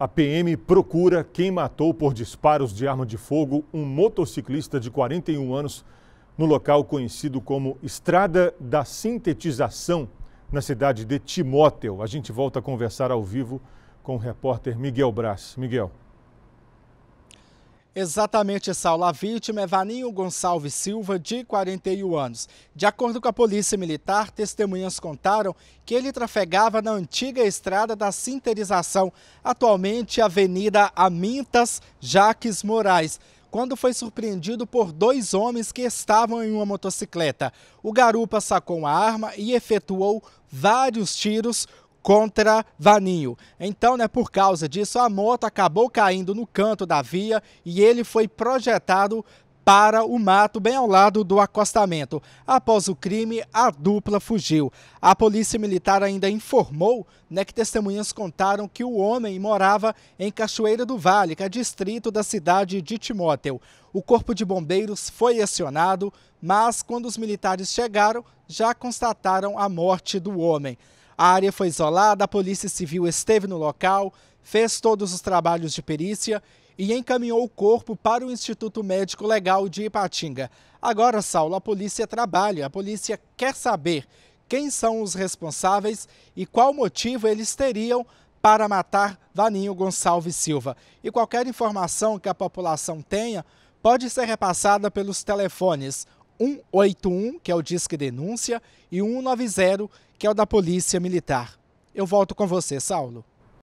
A PM procura quem matou por disparos de arma de fogo um motociclista de 41 anos no local conhecido como Estrada da Sintetização, na cidade de Timóteo. A gente volta a conversar ao vivo com o repórter Miguel Braz. Miguel. Exatamente, Saulo. A vítima é Vaninho Gonçalves Silva, de 41 anos. De acordo com a Polícia Militar, testemunhas contaram que ele trafegava na antiga estrada da Sinterização, atualmente Avenida Amintas Jaques Moraes, quando foi surpreendido por dois homens que estavam em uma motocicleta. O garupa sacou a arma e efetuou vários tiros contra Vaninho. Então, né, por causa disso, a moto acabou caindo no canto da via e ele foi projetado para o mato bem ao lado do acostamento. Após o crime, a dupla fugiu. A polícia militar ainda informou né, que testemunhas contaram que o homem morava em Cachoeira do Vale, que é distrito da cidade de Timóteo. O corpo de bombeiros foi acionado, mas quando os militares chegaram, já constataram a morte do homem. A área foi isolada, a Polícia Civil esteve no local, fez todos os trabalhos de perícia e encaminhou o corpo para o Instituto Médico Legal de Ipatinga. Agora, Saulo, a polícia trabalha, a polícia quer saber quem são os responsáveis e qual motivo eles teriam para matar Vaninho Gonçalves Silva. E qualquer informação que a população tenha pode ser repassada pelos telefones 181, que é o Disque Denúncia, e 190, que é o da Polícia Militar. Eu volto com você, Saulo.